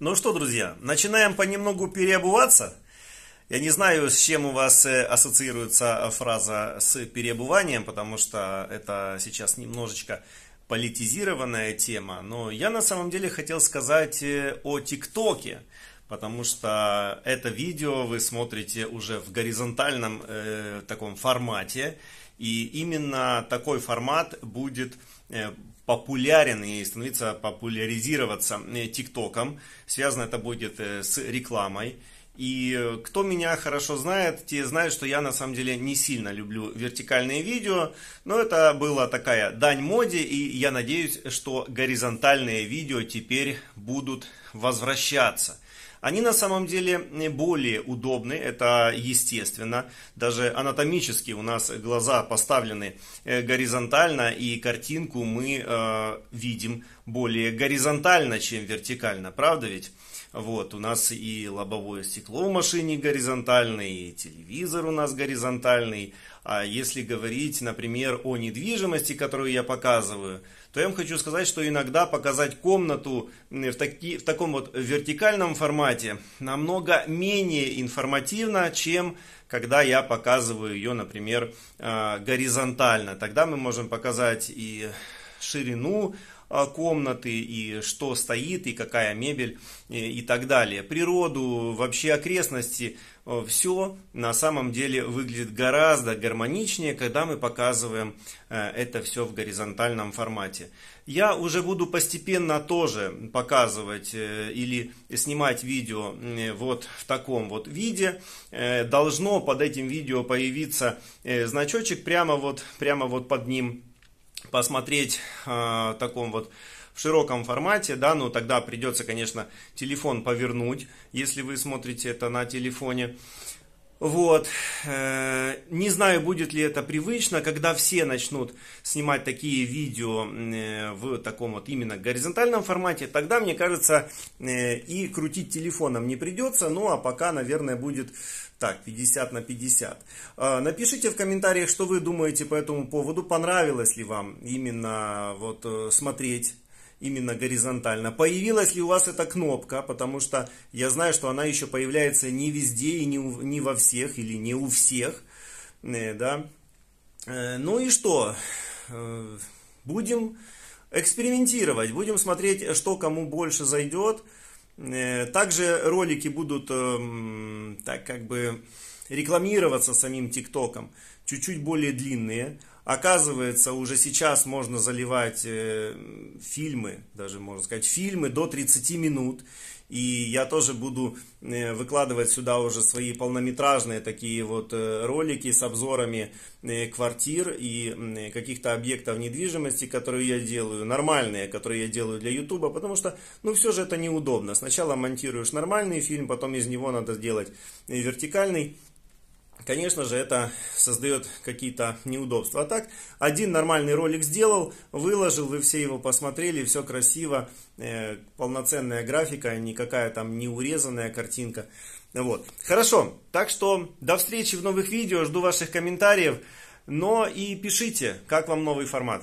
Ну что, друзья, начинаем понемногу переобуваться. Я не знаю, с чем у вас э, ассоциируется э, фраза с переобуванием, потому что это сейчас немножечко политизированная тема, но я на самом деле хотел сказать э, о ТикТоке, потому что это видео вы смотрите уже в горизонтальном э, таком формате, и именно такой формат будет популярен и становиться популяризироваться э, ТикТоком. Связано это будет э, с рекламой. И э, кто меня хорошо знает, те знают, что я на самом деле не сильно люблю вертикальные видео. Но это была такая дань моде, и я надеюсь, что горизонтальные видео теперь будут возвращаться. Они на самом деле более удобны, это естественно. Даже анатомически у нас глаза поставлены э, горизонтально, и картинку мы э, видим более горизонтально, чем вертикально, правда ведь? Вот, у нас и лобовое стекло в машине горизонтальное, и телевизор у нас горизонтальный. А если говорить, например, о недвижимости, которую я показываю, то я вам хочу сказать, что иногда показать комнату в, таки, в таком вот вертикальном формате намного менее информативно, чем когда я показываю ее, например, а, горизонтально. Тогда мы можем показать и ширину Э, комнаты, и что стоит, и какая мебель, и так далее. Природу, вообще окрестности, э, все на самом деле выглядит гораздо гармоничнее, когда мы показываем э, это все в горизонтальном формате. Я уже буду постепенно тоже показывать или снимать видео вот в таком вот виде. Должно под этим видео появиться значочек прямо вот, прямо вот под ним посмотреть а, в таком вот в широком формате, да, ну тогда придется, конечно, телефон повернуть, если вы смотрите это на телефоне. Вот. Э, не знаю, будет ли это привычно, когда все начнут снимать такие видео э, в таком вот именно горизонтальном формате, тогда, мне кажется, э, и крутить телефоном не придется, ну а пока, наверное, будет так, 50 на 50. Напишите в комментариях, что вы думаете по этому поводу, понравилось ли вам именно вот смотреть именно горизонтально. Появилась ли у вас эта кнопка, потому что я знаю, что она еще появляется не везде и не, у, не во всех или не у всех, э, да. Э, ну и что? Э, будем экспериментировать, будем смотреть, что кому больше зайдет. Также ролики будут эм, так как бы рекламироваться самим ТикТоком чуть-чуть более длинные. Оказывается, уже сейчас можно заливать э, фильмы, даже можно сказать, фильмы до 30 минут. И я тоже буду э, выкладывать сюда уже свои полнометражные такие вот э, ролики с обзорами э, квартир и каких-то объектов недвижимости, которые я делаю, нормальные, которые я делаю для Ютуба, потому что, ну, все же это неудобно. Сначала монтируешь нормальный фильм, потом из него надо сделать вертикальный конечно же, это создает какие-то неудобства. А так, один нормальный ролик сделал, выложил, вы все его посмотрели, все красиво, э, полноценная графика, никакая там не урезанная картинка. Вот. Хорошо, так что до встречи в новых видео, жду ваших комментариев, но и пишите, как вам новый формат.